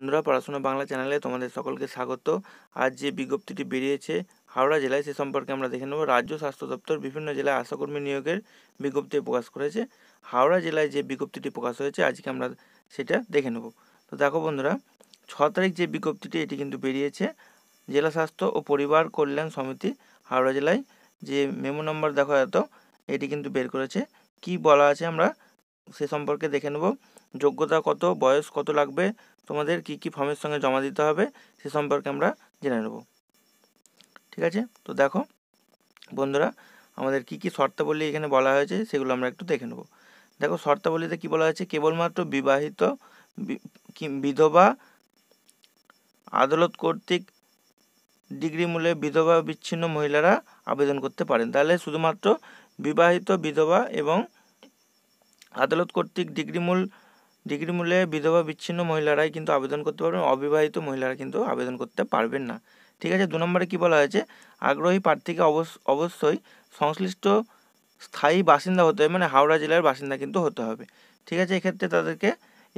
বন্ধুরা পড়াশোনা বাংলা চ্যানেলে তোমাদের সকলকে স্বাগত আজ যে বিজ্ঞপ্তিটি বেরিয়েছে হাওড়া জেলায় সে সম্পর্কে আমরা দেখে নেব রাজ্য স্বাস্থ্য দপ্তর বিভিন্ন জেলায় আশাকর্মী নিয়োগের বিজ্ঞপ্তি প্রকাশ করেছে হাওড়া জেলায় যে বিজ্ঞপ্তিটি প্রকাশ হয়েছে আজকে আমরা সেটা দেখে নেব তো দেখো বন্ধুরা ছ তারিখ যে বিজ্ঞপ্তিটি এটি কিন্তু বেরিয়েছে জেলা স্বাস্থ্য ও পরিবার কল্যাণ সমিতি হাওড়া জেলায় যে মেমো নম্বর দেখো এত এটি কিন্তু বের করেছে কি বলা আছে আমরা সে সম্পর্কে দেখে নেব যোগ্যতা কত বয়স কত লাগবে তোমাদের কি কি ফর্মের সঙ্গে জমা দিতে হবে সে সম্পর্কে আমরা জেনে নেব ঠিক আছে তো দেখো বন্ধুরা আমাদের কি কি শর্তাবলী এখানে বলা হয়েছে সেগুলো আমরা একটু দেখে নেব দেখো শর্তাবলীতে কি বলা হয়েছে কেবলমাত্র বিবাহিত বিধবা আদালত কর্তৃক ডিগ্রি মূলে বিধবা বিচ্ছিন্ন মহিলারা আবেদন করতে পারেন তাহলে শুধুমাত্র বিবাহিত বিধবা এবং আদালত কর্তৃক ডিগ্রি মূল ডিগ্রি মূল্যে বিধবা বিচ্ছিন্ন মহিলারাই কিন্তু আবেদন করতে পারবেন অবিবাহিত মহিলারা কিন্তু আবেদন করতে পারবেন না ঠিক আছে দু নম্বরে কী বলা হয়েছে আগ্রহী প্রার্থীকে অবশ্যই সংশ্লিষ্ট স্থায়ী বাসিন্দা হতে হবে মানে হাওড়া জেলার বাসিন্দা কিন্তু হতে হবে ঠিক আছে এক্ষেত্রে তাদেরকে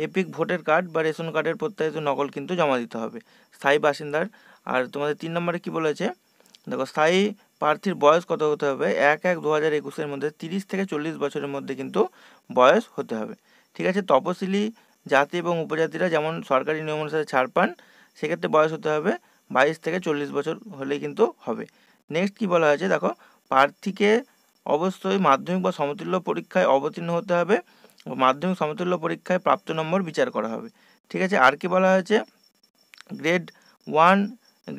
এপিক ভোটের কার্ড বা রেশন কার্ডের প্রত্যাহিত নকল কিন্তু জমা দিতে হবে স্থায়ী বাসিন্দার আর তোমাদের তিন নম্বরে কী বলেছে দেখো স্থায়ী প্রার্থীর বয়স কত হতে হবে এক এক দু হাজার একুশের মধ্যে তিরিশ থেকে চল্লিশ বছরের মধ্যে কিন্তু বয়স হতে হবে ঠিক আছে তপশিলি জাতি এবং উপজাতিরা যেমন সরকারি নিয়ম অনুসারে ছাড় পান সেক্ষেত্রে বয়স হতে হবে বাইশ থেকে চল্লিশ বছর হলেই কিন্তু হবে নেক্সট কি বলা হয়েছে দেখো প্রার্থীকে অবশ্যই মাধ্যমিক বা সমতুল্য পরীক্ষায় অবতীর্ণ হতে হবে ও মাধ্যমিক সমতুল্য পরীক্ষায় প্রাপ্ত নম্বর বিচার করা হবে ঠিক আছে আর কি বলা হয়েছে গ্রেড ওয়ান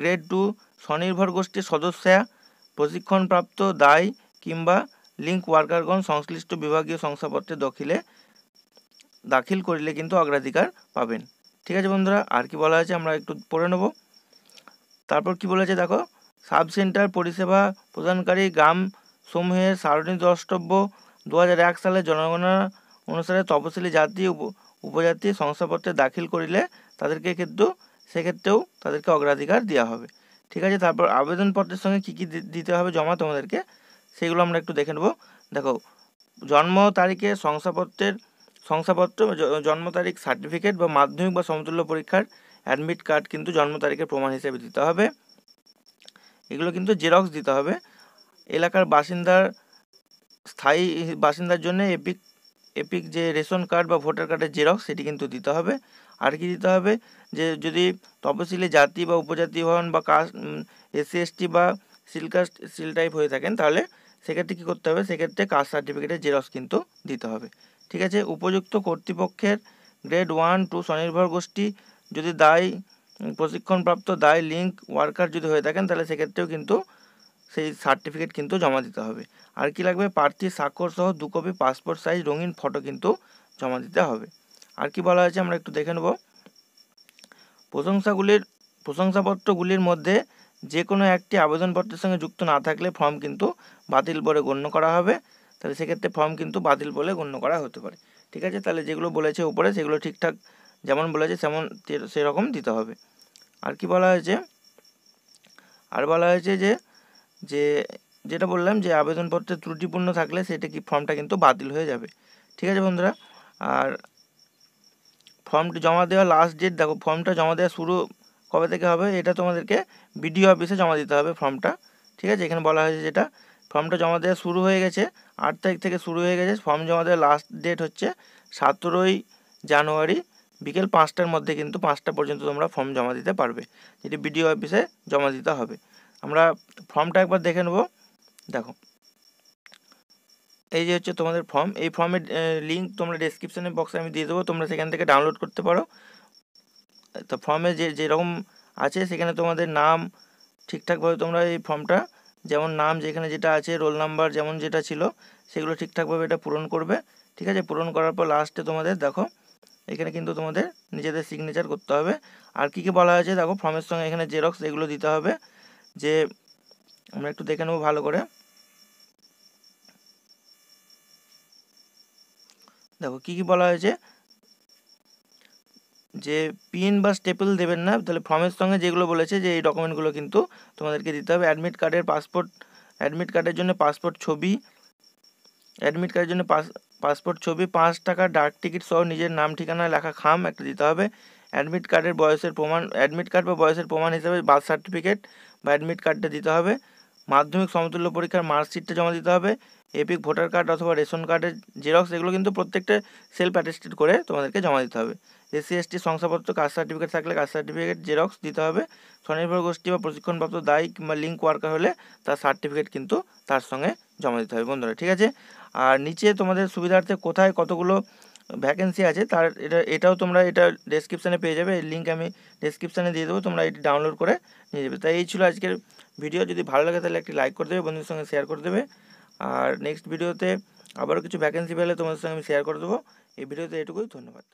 গ্রেড টু স্বনির্ভর গোষ্ঠীর সদস্যা প্রশিক্ষণপ্রাপ্ত দায় কিংবা লিঙ্ক ওয়ার্কারগণ সংশ্লিষ্ট বিভাগীয় শংসাপত্রে দখিলে দাখিল করলে কিন্তু অগ্রাধিকার পাবেন ঠিক আছে বন্ধুরা আর কি বলা আছে আমরা একটু পড়ে নেব তারপর কি বলেছে দেখো সাব সেন্টার পরিষেবা প্রদানকারী গ্রাম সমূহের সারণী দ্রষ্টব্য দু এক সালে জনগণনা অনুসারে তপশিলি জাতি উপজাতি শংসাপত্রে দাখিল করিলে তাদেরকে কিন্তু সেক্ষেত্রেও তাদেরকে অগ্রাধিকার দেওয়া হবে ঠিক আছে তারপর আবেদনপত্রের সঙ্গে কী কী দিতে হবে জমা তোমাদেরকে সেগুলো আমরা একটু দেখে নেবো দেখো জন্ম তারিখে শংসাপত্রের শংসাপত্র জন্ম তারিখ সার্টিফিকেট বা মাধ্যমিক বা সমতুল্য পরীক্ষার অ্যাডমিট কার্ড কিন্তু জন্ম তারিখের প্রমাণ হিসেবে দিতে হবে এগুলো কিন্তু জেরক্স দিতে হবে এলাকার বাসিন্দার স্থায়ী বাসিন্দার জন্য এপিক এপিক যে রেশন কার্ড বা ভোটার কার্ডের জেরক্স সেটি কিন্তু দিতে হবে আর কি দিতে হবে যে যদি তপশিলি জাতি বা উপজাতি হন বা কাস্ট এসসি এসটি বা সিলকাস্ট সিল টাইপ হয়ে থাকেন তাহলে সেক্ষেত্রে কী করতে হবে সেক্ষেত্রে কাস্ট সার্টিফিকেটের জেরক্স কিন্তু দিতে হবে ঠিক আছে উপযুক্ত কর্তৃপক্ষের গ্রেড ওয়ান টু স্বনির্ভর গোষ্ঠী যদি দায় প্রশিক্ষণপ্রাপ্ত দায় লিঙ্ক ওয়ার্কার যদি হয়ে থাকেন তাহলে সেক্ষেত্রেও কিন্তু সেই সার্টিফিকেট কিন্তু জমা দিতে হবে আর কি লাগবে প্রার্থী স্বাক্ষর সহ দু কপি পাসপোর্ট সাইজ রঙিন ফটো কিন্তু জমা দিতে হবে আর কি বলা হয়েছে আমরা একটু দেখে নেব প্রশংসাগুলির প্রশংসাপত্রগুলির মধ্যে যে কোনো একটি আবেদনপত্রের সঙ্গে যুক্ত না থাকলে ফর্ম কিন্তু বাতিল বলে গণ্য করা হবে তাহলে সেক্ষেত্রে ফর্ম কিন্তু বাতিল বলে গণ্য করা হতে পারে ঠিক আছে তাহলে যেগুলো বলেছে উপরে সেগুলো ঠিকঠাক যেমন বলেছে তেমন সেরকম দিতে হবে আর কি বলা হয়েছে আর বলা হয়েছে যে যে যেটা বললাম যে আবেদনপত্রে ত্রুটিপূর্ণ থাকলে সেটা কি ফর্মটা কিন্তু বাতিল হয়ে যাবে ঠিক আছে বন্ধুরা আর ফর্মটি জমা দেওয়া লাস্ট ডেট দেখো ফর্মটা জমা দেওয়া শুরু কবে থেকে হবে এটা তোমাদেরকে বিডিও অফিসে জমা দিতে হবে ফর্মটা ঠিক আছে এখানে বলা হয়েছে যেটা ফর্মটা জমা দেওয়া শুরু হয়ে গেছে আট তারিখ থেকে শুরু হয়ে গেছে ফর্ম জমা দেওয়ার লাস্ট ডেট হচ্ছে সতেরোই জানুয়ারি বিকেল পাঁচটার মধ্যে কিন্তু পাঁচটা পর্যন্ত তোমরা ফর্ম জমা দিতে পারবে যেটি বিডিও অফিসে জমা দিতে হবে আমরা ফর্মটা একবার দেখে নেব দেখো এই যে হচ্ছে তোমাদের ফর্ম এই ফর্মের লিঙ্ক তোমরা ডিসক্রিপশানে বক্সে আমি দিয়ে দেবো তোমরা সেখান থেকে ডাউনলোড করতে পারো তো ফর্মে যে যেরকম আছে সেখানে তোমাদের নাম ঠিকঠাকভাবে তোমরা এই ফর্মটা যেমন নাম যেখানে যেটা আছে রোল নাম্বার যেমন যেটা ছিল সেগুলো ঠিকঠাকভাবে এটা পূরণ করবে ঠিক আছে পূরণ করার পর লাস্টে তোমাদের দেখো এখানে কিন্তু তোমাদের নিজেদের সিগনেচার করতে হবে আর কী কী বলা হয়েছে দেখো ফর্মের সঙ্গে এখানে জেরক্স এগুলো দিতে হবে যে আমরা একটু দেখে নেবো ভালো করে দেখো কী কী বলা হয়েছে যে পিন বা স্টেপল দেবেন না তাহলে ফর্মের সঙ্গে যেগুলো বলেছে যে এই ডকুমেন্টগুলো কিন্তু তোমাদেরকে দিতে হবে অ্যাডমিট কার্ডের পাসপোর্ট অ্যাডমিট কার্ডের জন্য পাসপোর্ট ছবি অ্যাডমিট কার্ডের জন্য পাস পাসপোর্ট ছবি পাঁচ টাকা ডাক টিকিট সহ নিজের নাম ঠিকানা লেখা খাম একটা দিতে হবে অ্যাডমিট কার্ডের বয়সের প্রমাণ অ্যাডমিট কার্ড বা বয়সের প্রমাণ হিসেবে বার্থ সার্টিফিকেট বা অ্যাডমিট কার্ডটা দিতে হবে মাধ্যমিক সমতুল্য পরীক্ষার মার্কশিটটা জমা দিতে হবে এপিক ভোটার কার্ড অথবা রেশন কার্ডের জেরক্স এগুলো কিন্তু প্রত্যেকটা সেলফ অ্যাটেস্টেড করে তোমাদেরকে জমা দিতে হবে এসসি এসটি শংসাপত্র কাস্ট সার্টিফিকেট থাকলে কাস্ট সার্টিফিকেট জেরক্স দিতে হবে স্বনির্ভর গোষ্ঠী বা প্রশিক্ষণপ্রাপ্ত দায়ী কিংবা লিঙ্ক ওয়ার্কার হলে তার সার্টিফিকেট কিন্তু তার সঙ্গে জমা দিতে হবে বন্ধুরা ঠিক আছে আর নিচে তোমাদের সুবিধার্থে কোথায় কতগুলো ভ্যাকেন্সি আছে তার এটা এটাও তোমরা এটা ডেসক্রিপশানে পেয়ে যাবে এই লিঙ্ক আমি ডেসক্রিপশানে দিয়ে দেবো তোমরা এটি ডাউনলোড করে নিয়ে যাবে তাই এই ছিল আজকের ভিডিও যদি ভালো লাগে তাহলে একটি লাইক করে দেবে বন্ধুদের সঙ্গে শেয়ার করে দেবে আর নেক্সট ভিডিওতে আবারও কিছু ভ্যাকেন্সি পেলে তোমাদের সঙ্গে আমি শেয়ার করে দেবো এই ভিডিওতে এটুকুই ধন্যবাদ